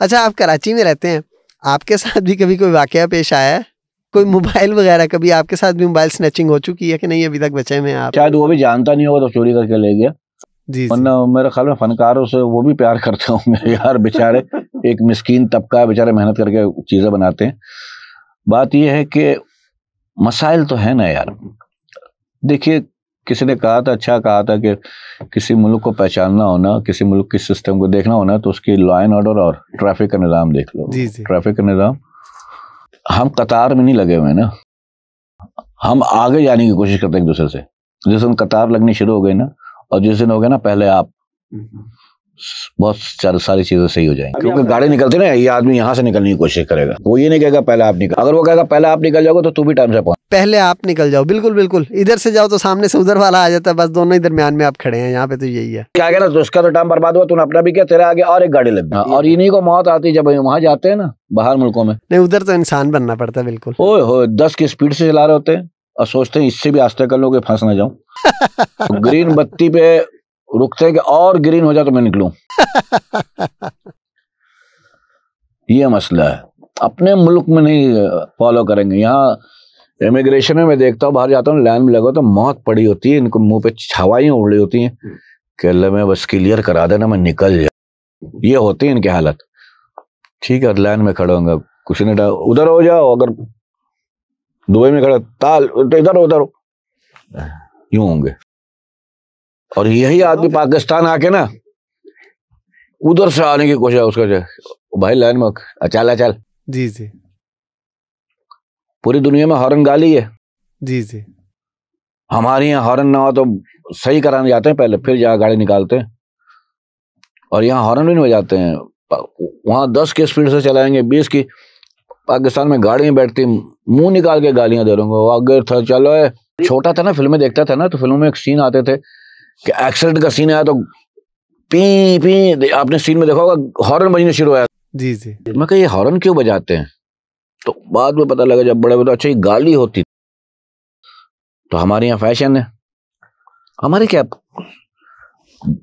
अच्छा आप कराची में रहते हैं आपके साथ भी कभी कोई वाक़ पेश आया है कोई मोबाइल वगैरह कभी आपके साथ भी मोबाइल स्नैचिंग हो चुकी है कि नहीं अभी तक बचे में आप शायद वो भी जानता नहीं होगा तो चोरी करके ले गया जी वरना मेरे ख्याल में फनकारों से वो भी प्यार करते होंगे यार बेचारे एक मिस्कीन तबका है बेचारे मेहनत करके चीज़ें बनाते हैं बात यह है कि मसाइल तो है ना यार देखिए किसी ने कहा था अच्छा कहा था कि किसी मुल्क को पहचानना होना किसी मुल्क के सिस्टम को देखना होना तो उसकी लॉ एंड ऑर्डर और ट्रैफिक का निज़ाम देख लो ट्रैफिक का निज़ाम हम कतार में नहीं लगे हुए ना हम आगे जाने की कोशिश करते हैं एक दूसरे से जिस दिन कतार लगनी शुरू हो गई ना और जिस दिन हो गया ना पहले आप हम्म, हम्म। बहुत सारी चीजें सही हो जाएंगी क्योंकि गाड़ी निकलते ना ये आदमी यहाँ से निकलने की कोशिश करेगा तो वो ये नहीं कहेगा पहले आप निकल अगर वो कहेगा पहले आप निकल जाओगे तो तू भी टाइम से पहुंच पहले आप निकल जाओ बिल्कुल बिल्कुल इधर से जाओ तो सामने से उधर वाला आ जाता है बस दोनों ही दरमियान में आप खड़े हैं यहाँ पे तो यही है क्या कहना तो उसका तो टाइम बर्बाद हुआ तूने अपना भी क्या तेरा आगे और एक गाड़ी लग गई हाँ, और इन्हीं को मौत आती जब वहाँ जाते हैं ना बाहर मुल्कों में नहीं उधर तो इंसान बनना पड़ता है बिल्कुल ओए हो दस की स्पीड से चला रहे होते हैं और सोचते हैं इससे भी आस्ते कर लो कि फंस ना जाऊं ग्रीन बत्ती पे रुकते कि और ग्रीन हो जाए तो मैं निकलूं ये मसला है अपने मुल्क में नहीं फॉलो करेंगे यहाँ इमिग्रेशन में मैं देखता हूँ बाहर जाता हूँ लाइन में लगा तो मौत पड़ी होती है इनको मुंह पे छवाइयाँ उड़ रही होती हैं हम्म। कि अल्लाह मैं बस क्लियर करा देना मैं निकल जाऊँ ये होती है इनकी हालत ठीक है लाइन में खड़ा होंगे कुछ नहीं डाल उधर हो जाओ अगर दुबई में खड़ा ताल तो इधर उधर यूं होंगे और यही आदमी पाकिस्तान आके ना उधर से आने की कोशिश उसका भाई लाइन में अचाल अचाल जी जी पूरी दुनिया में हॉर्न गाली है जी जी हमारे यहाँ हॉर्न ना हो तो सही कराने जाते हैं पहले फिर यहाँ गाड़ी निकालते हैं और यहाँ हॉर्न भी नहीं बजाते हैं वहाँ दस की स्पीड से चलाएंगे बीस की पाकिस्तान में गाड़ियाँ बैठती मुंह निकाल के गालियाँ दे रहे अगर था चलो छोटा था ना फिल्में देखता था ना तो फिल्मों में एक सीन आते थे कि एक्सीडेंट का सीन आया तो पी पी आपने सीन में देखा होगा हॉर्न बजने शुरू हुआ जी जी मैं कहा ये हॉर्न क्यों बजाते हैं तो बाद में पता लगा जब बड़े बड़े अच्छा ये गाली होती तो हमारे यहाँ फैशन है हमारे क्या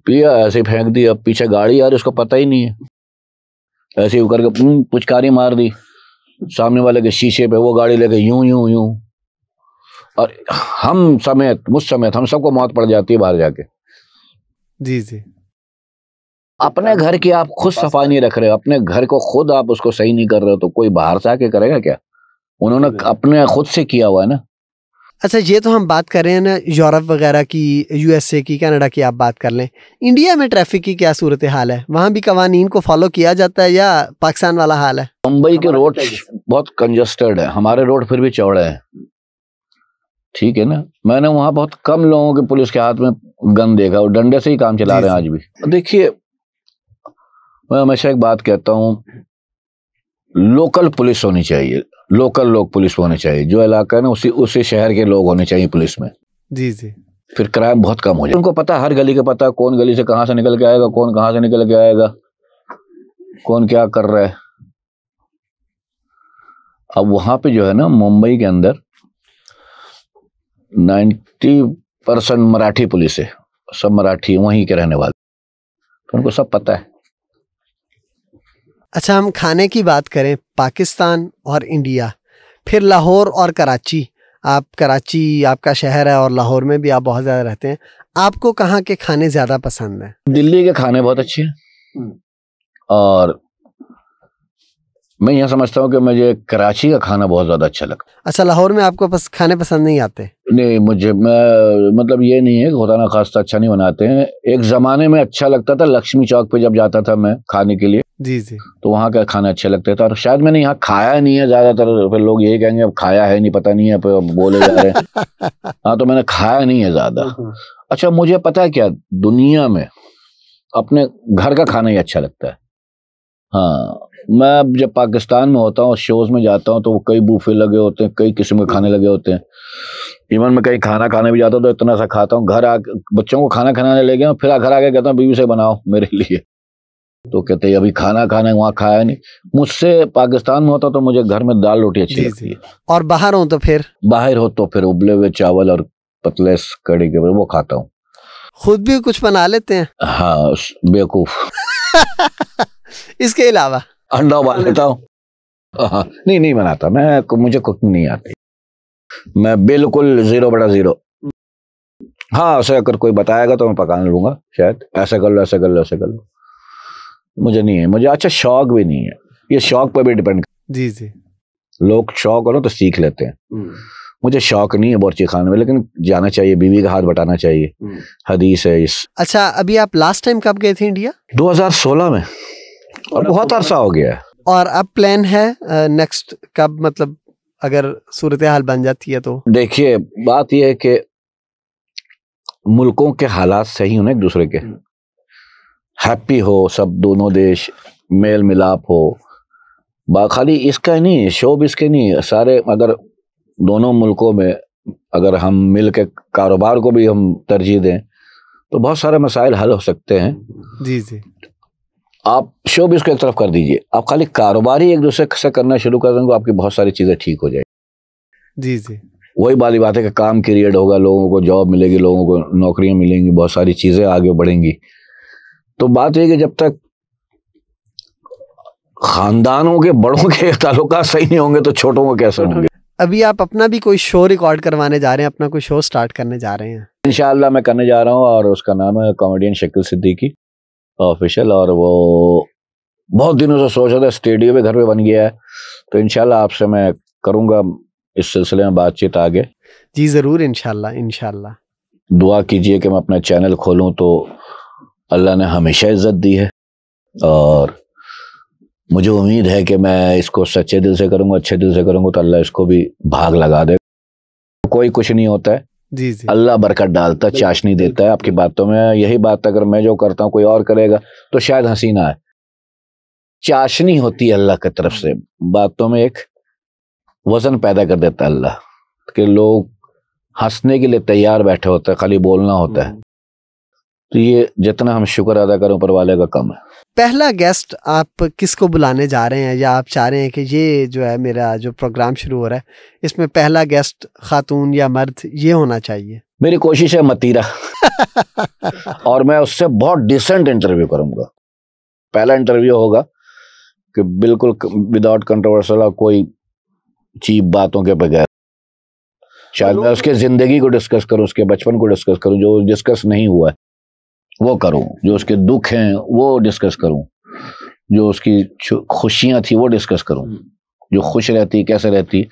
पिया ऐसे फेंक दिया अब पीछे गाड़ी आ रही उसको पता ही नहीं है ऐसे करके पुचकारी हम्म, मार दी सामने वाले के शीशे पे वो गाड़ी लेके यूं यूं यूं और हम समेत मुझ समेत हम सबको मौत पड़ जाती है बाहर जाके जी जी अपने घर की आप खुद सफाई नहीं रख रहे हो अपने घर को खुद आप उसको सही नहीं कर रहे हो तो कोई बाहर से आके करेगा क्या उन्होंने अपने खुद से किया हुआ है ना अच्छा ये तो हम बात कर रहे हैं ना यूरोप वगैरह की यूएसए की कनाडा की आप बात कर लें इंडिया में ट्रैफिक की क्या सूरत हाल है वहाँ भी कवानीन को फॉलो किया जाता है या पाकिस्तान वाला हाल है मुंबई के रोड बहुत कंजस्टेड है हमारे रोड फिर भी चौड़े हैं ठीक है ना मैंने वहां बहुत कम लोगों के पुलिस के हाथ में गन देखा और डंडे से ही काम चला रहे हैं आज भी देखिए मैं हमेशा एक बात कहता हूँ लोकल पुलिस होनी चाहिए लोकल लोग पुलिस होने चाहिए जो इलाका है ना उसी उसी शहर के लोग होने चाहिए पुलिस में जी जी फिर क्राइम बहुत कम हो जाए उनको पता हर गली का पता कौन गली से कहां से निकल के आएगा कौन कहां से निकल के आएगा कौन क्या कर रहा है अब वहां पे जो है ना मुंबई के अंदर नाइन्टी परसेंट मराठी पुलिस है सब मराठी वहीं के रहने वाले तो उनको सब पता है अच्छा हम खाने की बात करें पाकिस्तान और इंडिया फिर लाहौर और कराची आप कराची आपका शहर है और लाहौर में भी आप बहुत ज़्यादा रहते हैं आपको कहाँ के खाने ज़्यादा पसंद हैं दिल्ली के खाने बहुत अच्छे हैं हम्म। और मैं यहाँ समझता हूँ कि मुझे कराची का खाना बहुत ज़्यादा अच्छा लगता है अच्छा लाहौर में आपको पस, खाने पसंद नहीं आते नहीं मुझे मैं मतलब ये नहीं है कि खुदा ना खास्ता अच्छा नहीं बनाते हैं एक ज़माने में अच्छा लगता था लक्ष्मी चौक पे जब जाता था मैं खाने के लिए जी जी तो वहाँ का खाना अच्छा लगता था और शायद मैंने यहाँ खाया नहीं है ज़्यादातर फिर लोग यही कहेंगे अब खाया है नहीं पता नहीं है बोले जा रहे हैं हाँ तो मैंने खाया नहीं है ज़्यादा हम्म, हम्म। अच्छा मुझे पता है क्या दुनिया में अपने घर का खाना ही अच्छा लगता है हाँ मैं जब पाकिस्तान में होता हूँ शोज़ में जाता हूँ तो वो कई बूफे लगे होते हैं कई किस्म के खाने लगे होते हैं इवन मैं कहीं खाना खाने भी जाता हूँ तो इतना सा खाता हूँ घर आ बच्चों को खाना खाने ले गया फिर घर आके कहता हूँ बीवी से बनाओ मेरे लिए तो कहते अभी खाना खाना है वहाँ खाया नहीं मुझसे पाकिस्तान में होता तो मुझे घर में दाल रोटी अच्छी लगती है और बाहर हो तो फिर बाहर हो तो फिर उबले हुए चावल और पतले कड़ी के वो खाता हूँ खुद भी कुछ बना लेते हैं हाँ बेवकूफ इसके अलावा अंडा उबाल लेता हूँ हाँ, नहीं नहीं बनाता मैं मुझे कुकिंग नहीं आती मैं बिल्कुल जीरो बड़ा जीरो हाँ ऐसे अगर कोई बताएगा तो मैं पका लूंगा शायद ऐसा कर लो ऐसा कर लो ऐसा कर लो मुझे नहीं है मुझे अच्छा शौक भी नहीं है ये शौक पर भी डिपेंड जी जी लोग शौक हो तो सीख लेते हैं हम्म। मुझे शौक नहीं है बोर्ची खाने में लेकिन जाना चाहिए बीवी का हाथ बटाना चाहिए हम्म। हदीस है इस अच्छा अभी आप लास्ट टाइम कब गए थे इंडिया 2016 में और बहुत अरसा हो गया और अब प्लान है नेक्स्ट कब मतलब अगर सूरत हाल बन जाती है तो देखिए बात यह है कि मुल्कों के हालात सही होने एक दूसरे के हैप्पी हम्म। हो सब दोनों देश मेल मिलाप हो खाली इसका नहीं शोब इसके नहीं सारे अगर दोनों मुल्कों में अगर हम मिल के कारोबार को भी हम तरजीह दें तो बहुत सारे मसाइल हल हो सकते हैं जी जी आप शो भी उसको एक तरफ कर दीजिए आप खाली कारोबार ही एक दूसरे से करना शुरू कर देंगे आपकी बहुत सारी चीज़ें ठीक हो जाएगी जी जी वही वाली बात है कि काम क्रिएट होगा लोगों को जॉब मिलेगी लोगों को नौकरियां मिलेंगी बहुत सारी चीज़ें आगे बढ़ेंगी तो बात यह कि जब तक खानदानों के बड़ों के ताल्लुक सही नहीं होंगे तो छोटों को कैसे तो होंगे अभी आप अपना भी कोई शो रिकॉर्ड करवाने जा रहे हैं अपना कोई शो स्टार्ट करने जा रहे हैं इनशाला मैं करने जा रहा हूँ और उसका नाम है कॉमेडियन शकील सिद्दीकी ऑफिशियल और वो बहुत दिनों से सोच रहा था स्टेडियो भी घर पे बन गया है तो इनशाला आपसे मैं करूँगा इस सिलसिले में बातचीत आगे जी ज़रूर इनशाला इनशाला दुआ कीजिए कि मैं अपना चैनल खोलूँ तो अल्लाह ने हमेशा इज्जत दी है और मुझे उम्मीद है कि मैं इसको सच्चे दिल से करूँगा अच्छे दिल से करूँगा तो अल्लाह इसको भी भाग लगा दे कोई कुछ नहीं होता है जी जी अल्लाह बरकत डालता है चाशनी देता है आपकी बातों में यही बात अगर मैं जो करता हूँ कोई और करेगा तो शायद हसीना है चाशनी होती है अल्लाह की तरफ से बातों में एक वजन पैदा कर देता है अल्लाह कि लोग हंसने के लिए तैयार बैठे होते हैं खाली बोलना होता है तो ये जितना हम शुक्र अदा करें ऊपर वाले का कम है पहला गेस्ट आप किसको बुलाने जा रहे हैं या आप चाह रहे हैं कि ये जो है मेरा जो प्रोग्राम शुरू हो रहा है इसमें पहला गेस्ट खातून या मर्द ये होना चाहिए मेरी कोशिश है मतीरा और मैं उससे बहुत डिसेंट इंटरव्यू करूंगा पहला इंटरव्यू होगा कि बिल्कुल विदाउट कंट्रोवर्सल और कोई चीप बातों के बगैर शायद मैं उसके ज़िंदगी को डिस्कस करूं उसके बचपन को डिस्कस करूं जो डिस्कस नहीं हुआ है वो करूं जो उसके दुख हैं वो डिस्कस करूं जो उसकी खुशियां थी वो डिस्कस करूं हम्म। जो खुश रहती कैसे रहती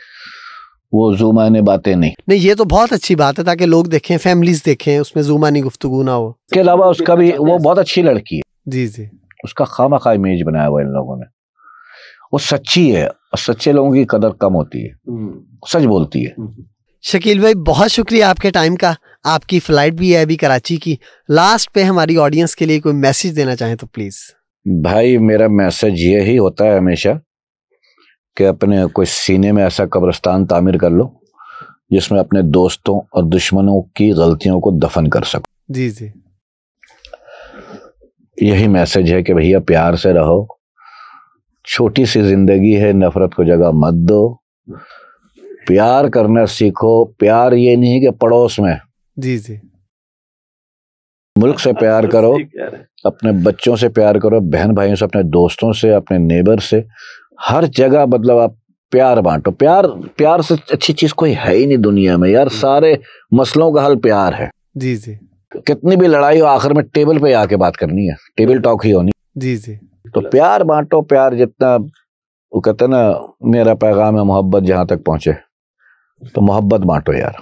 वो जुमाने बातें नहीं नहीं ये तो बहुत अच्छी बात है ताकि लोग देखें फैमिलीज देखें उसमें जुमानी गुफ्तु ना हो इसके अलावा उसका भी वो बहुत अच्छी लड़की है जी जी उसका खामा खा इमेज बनाया हुआ इन लोगों ने वो सच्ची है और सच्चे लोगों की कदर कम होती है हम्म। सच बोलती है हम्म। शकील भाई बहुत शुक्रिया आपके टाइम का आपकी फ़्लाइट भी है अभी कराची की लास्ट पे हमारी ऑडियंस के लिए कोई मैसेज देना चाहें तो प्लीज़ भाई मेरा मैसेज ये ही होता है हमेशा कि अपने कोई सीने में ऐसा कब्रस्तान तामिर कर लो जिसमें अपने दोस्तों और दुश्मनों की गलतियों को दफन कर सको जी जी यही मैसेज है कि भैया प्यार से रहो छोटी सी जिंदगी है नफरत को जगह मत दो प्यार करना सीखो प्यार ये नहीं कि पड़ोस में जी जी मुल्क से प्यार करो अपने बच्चों से प्यार करो बहन भाइयों से अपने दोस्तों से अपने नेबर से हर जगह मतलब आप प्यार बांटो प्यार प्यार से अच्छी चीज कोई है ही नहीं दुनिया में यार सारे मसलों का हल प्यार है जी जी कितनी भी लड़ाई हो आखिर में टेबल पे आके बात करनी है टेबल टॉक ही होनी जी जी तो प्यार बांटो प्यार जितना वो कहते ना मेरा पैगाम है मोहब्बत जहाँ तक पहुंचे तो मोहब्बत बांटो यार